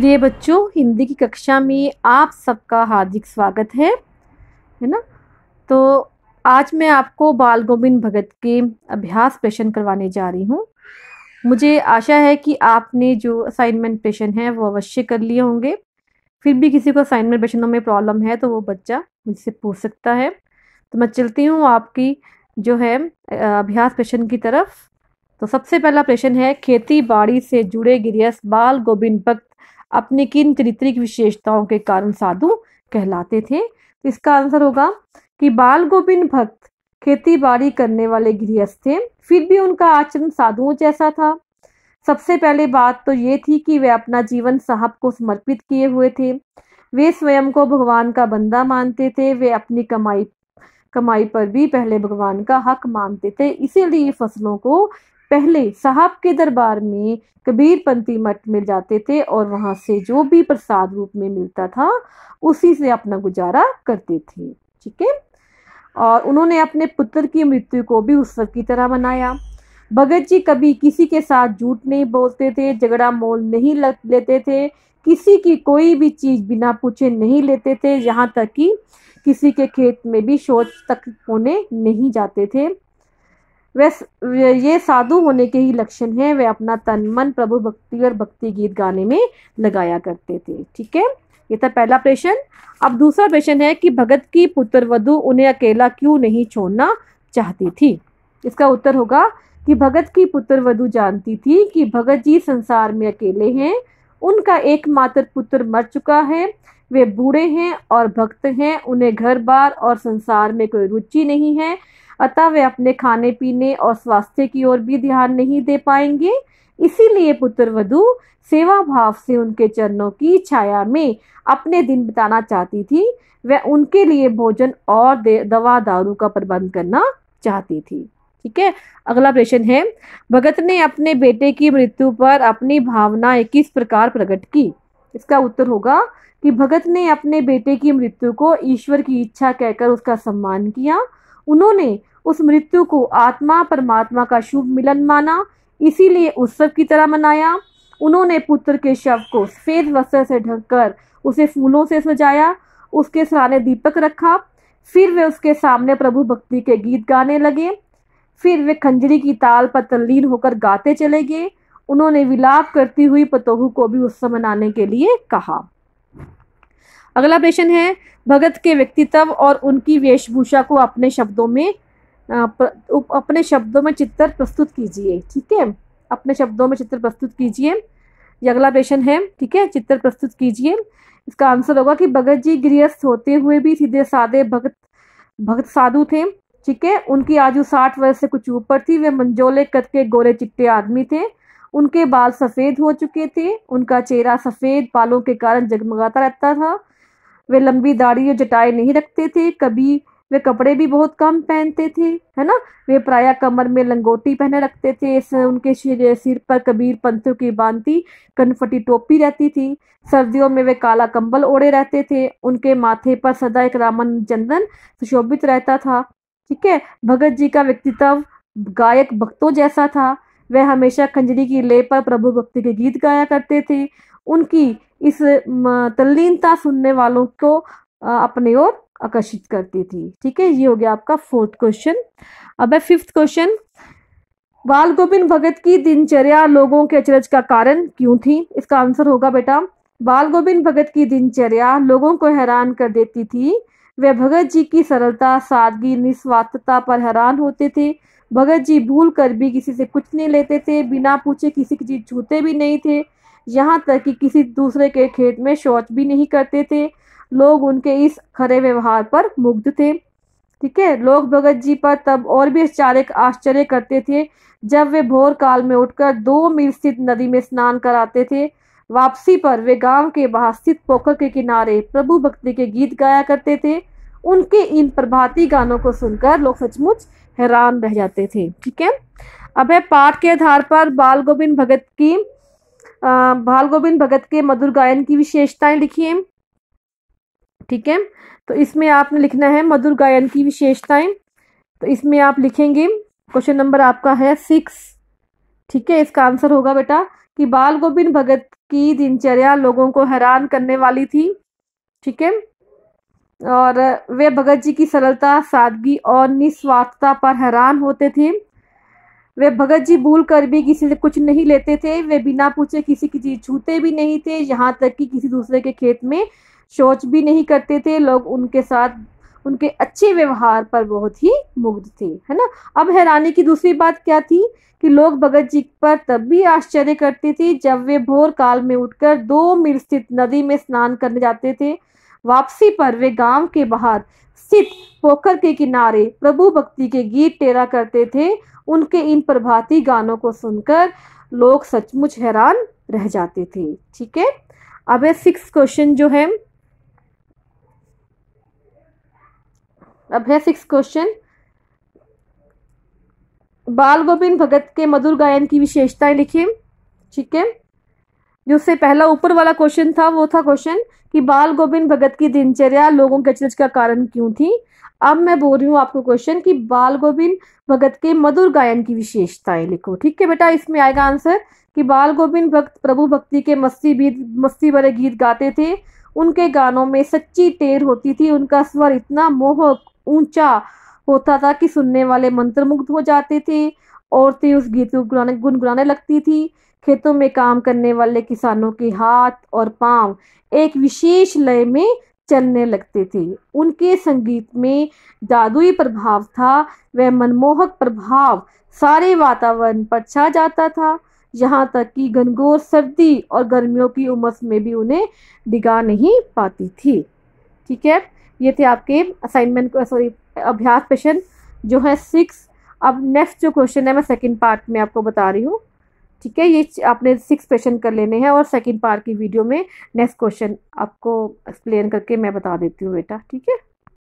प्रिय बच्चों हिंदी की कक्षा में आप सबका हार्दिक स्वागत है है ना तो आज मैं आपको बाल गोविंद भगत के अभ्यास प्रश्न करवाने जा रही हूँ मुझे आशा है कि आपने जो असाइनमेंट प्रश्न है वो अवश्य कर लिए होंगे फिर भी किसी को असाइनमेंट प्रश्नों में प्रॉब्लम है तो वो बच्चा मुझसे पूछ सकता है तो मैं चलती हूँ आपकी जो है अभ्यास प्रश्न की तरफ तो सबसे पहला प्रश्न है खेती बाड़ी से जुड़े गिरियस बाल गोविंद भक्त अपने किन चरित्रिक विशेषताओं के कारण साधु कहलाते थे इसका आंसर होगा कि बाल गोविंद भक्त खेती बाड़ी करने वाले गृहस्थ थे फिर भी उनका आचरण साधुओं जैसा था सबसे पहले बात तो ये थी कि वे अपना जीवन साहब को समर्पित किए हुए थे वे स्वयं को भगवान का बंदा मानते थे वे अपनी कमाई कमाई पर भी पहले भगवान का हक मानते थे इसीलिए फसलों को पहले साहब के दरबार में कबीरपंथी मठ मिल जाते थे और वहां से जो भी प्रसाद रूप में मिलता था उसी से अपना गुजारा करते थे ठीक है और उन्होंने अपने पुत्र की मृत्यु को भी उत्सव की तरह मनाया भगत जी कभी किसी के साथ झूठ नहीं बोलते थे झगड़ा मोल नहीं लेते थे किसी की कोई भी चीज़ बिना पूछे नहीं लेते थे यहाँ तक कि किसी के खेत में भी शोच तक होने नहीं जाते थे वे ये साधु होने के ही लक्षण हैं वे अपना तन मन प्रभु भक्ति और भक्ति गीत गाने में लगाया करते थे ठीक है ये था पहला प्रश्न अब दूसरा प्रश्न है कि भगत की पुत्रवधु उन्हें अकेला क्यों नहीं छोड़ना चाहती थी इसका उत्तर होगा कि भगत की पुत्र वधु जानती थी कि भगत जी संसार में अकेले हैं उनका एकमात्र पुत्र मर चुका है वे बूढ़े हैं और भक्त हैं उन्हें घर बार और संसार में कोई रुचि नहीं है अतः वे अपने खाने पीने और स्वास्थ्य की ओर भी ध्यान नहीं दे पाएंगे इसीलिए पुत्र वधु सेवा भाव से उनके चरणों की छाया में अपने दिन बिताना चाहती थी वह उनके लिए भोजन और दवा दारू का प्रबंध करना चाहती थी ठीक है अगला प्रश्न है भगत ने अपने बेटे की मृत्यु पर अपनी भावनाएं किस प्रकार प्रकट की इसका उत्तर होगा कि भगत ने अपने बेटे की मृत्यु को ईश्वर की इच्छा कहकर उसका सम्मान किया उन्होंने उस मृत्यु को आत्मा परमात्मा का शुभ मिलन माना इसीलिए उत्सव की तरह मनाया उन्होंने पुत्र के शव को सफेद वस्त्र से ढककर उसे फूलों से सजाया उसके सराने दीपक रखा फिर वे उसके सामने प्रभु भक्ति के गीत गाने लगे फिर वे खंजरी की ताल पर तल्लीन होकर गाते चले गए उन्होंने विलाप करती हुई पतोहू को भी उत्सव मनाने के लिए कहा अगला प्रश्न है भगत के व्यक्तित्व और उनकी वेशभूषा को अपने शब्दों में अपने शब्दों में चित्र प्रस्तुत कीजिए ठीक है अपने शब्दों में चित्र प्रस्तुत कीजिए ये अगला प्रश्न है ठीक है चित्र प्रस्तुत कीजिए इसका आंसर होगा कि भगत जी गृहस्थ होते हुए भी सीधे साधे भगत भक्त साधु थे ठीक है उनकी आयु साठ वर्ष से कुछ ऊपर थी वे मंजोले कद के गोरे चिट्टे आदमी थे उनके बाल सफ़ेद हो चुके थे उनका चेहरा सफ़ेद बालों के कारण जगमगाता रहता था वे लंबी दाढ़ी और जटाएं नहीं रखते थे कभी वे कपड़े भी बहुत कम पहनते थे है ना वे प्राय कमर में लंगोटी पहने रखते थे इस उनके सिर पर कबीर पंथों की बांती कनफटी टोपी रहती थी सर्दियों में वे काला कंबल ओढ़े रहते थे उनके माथे पर सदा एक रामन चंदन सुशोभित रहता था ठीक है भगत जी का व्यक्तित्व गायक भक्तों जैसा था वह हमेशा खंजरी की ले पर प्रभु भक्ति के गीत गाया करते थे उनकी इस तल्लीनता सुनने वालों को अपने ओर आकर्षित करती थी ठीक है ये हो गया आपका फोर्थ क्वेश्चन अब है फिफ्थ क्वेश्चन बाल गोविंद भगत की दिनचर्या लोगों के अचरज का कारण क्यों थी इसका आंसर होगा बेटा बाल गोविंद भगत की दिनचर्या लोगों को हैरान कर देती थी वे भगत जी की सरलता सादगी निस्वार्थता पर हैरान होते थे भगत जी भूल कर भी किसी से कुछ नहीं लेते थे बिना पूछे किसी की चीज छूते भी नहीं थे यहाँ तक कि किसी दूसरे के खेत में शौच भी नहीं करते थे लोग उनके इस खरे व्यवहार पर मुग्ध थे ठीक है लोग भगत जी पर तब और भी आश्चर्य आश्चर्य करते थे जब वे भोर काल में उठकर दो मील स्थित नदी में स्नान कराते थे वापसी पर वे गांव के बाहर स्थित पोखर के किनारे प्रभु भक्ति के गीत गाया करते थे उनके इन प्रभाती गानों को सुनकर लोग सचमुच हैरान रह जाते थे ठीक है अब है पाठ के आधार पर बाल गोविंद भगत की बाल गोविंद भगत के मधुर गायन की विशेषताएं लिखी है ठीक है तो इसमें आपने लिखना है मधुर गायन की विशेषताएं तो इसमें आप लिखेंगे क्वेश्चन नंबर आपका है सिक्स ठीक है इसका आंसर होगा बेटा कि बाल गोविंद भगत की दिनचर्या लोगों को हैरान करने वाली थी ठीक है और वे भगत जी की सरलता सादगी और निस्वार्थता पर हैरान होते थे वे भगत जी भूल कर भी किसी से कुछ नहीं लेते थे वे बिना पूछे किसी की चीज छूते भी नहीं थे यहाँ तक कि किसी दूसरे के खेत में शोच भी नहीं करते थे लोग उनके साथ उनके अच्छे व्यवहार पर बहुत ही मुग्ध थे है ना अब हैरानी की दूसरी बात क्या थी कि लोग भगत जी पर तब भी आश्चर्य करते थे जब वे भोर काल में उठकर दो मील स्थित नदी में स्नान करने जाते थे वापसी पर वे गांव के बाहर स्थित पोखर के किनारे प्रभु भक्ति के गीत टेरा करते थे उनके इन प्रभाती गानों को सुनकर लोग सचमुच हैरान रह जाते थे ठीक है अब है सिक्स क्वेश्चन जो है अब है सिक्स क्वेश्चन बाल गोविंद भगत के मधुर गायन की विशेषताएं लिखिए ठीक है जो उससे पहला ऊपर वाला क्वेश्चन था वो था क्वेश्चन कि बाल गोविंद भगत की दिनचर्या लोगों के अचरज का कारण क्यों थी अब मैं बोल रही हूँ आपको क्वेश्चन कि बाल गोविंद भगत के मधुर गायन की विशेषताएं लिखो ठीक है बेटा इसमें आएगा आंसर कि बाल गोविंद भक्त प्रभु भक्ति के मस्ती गीत मस्ती भरे गीत गाते थे उनके गानों में सच्ची टेर होती थी उनका स्वर इतना मोहक ऊंचा होता था कि सुनने वाले मंत्रमुग्ध हो जाते थे औरतें उस गीत को गुनगुनाने गुनगुनाने लगती थी खेतों में काम करने वाले किसानों के हाथ और पांव एक विशेष लय में चलने लगते थे उनके संगीत में जादुई प्रभाव था वह मनमोहक प्रभाव सारे वातावरण पर छा जाता था यहाँ तक कि घनघोर सर्दी और गर्मियों की उमस में भी उन्हें डिगा नहीं पाती थी ठीक है ये थे आपके असाइनमेंट सॉरी अभ्यास क्वेश्चन जो है सिक्स अब नेक्स्ट जो क्वेश्चन है मैं सेकेंड पार्ट में आपको बता रही हूँ ठीक है ये आपने सिक्स क्वेश्चन कर लेने हैं और सेकेंड पार्ट की वीडियो में नेक्स्ट क्वेश्चन आपको एक्सप्लेन करके मैं बता देती हूँ बेटा ठीक है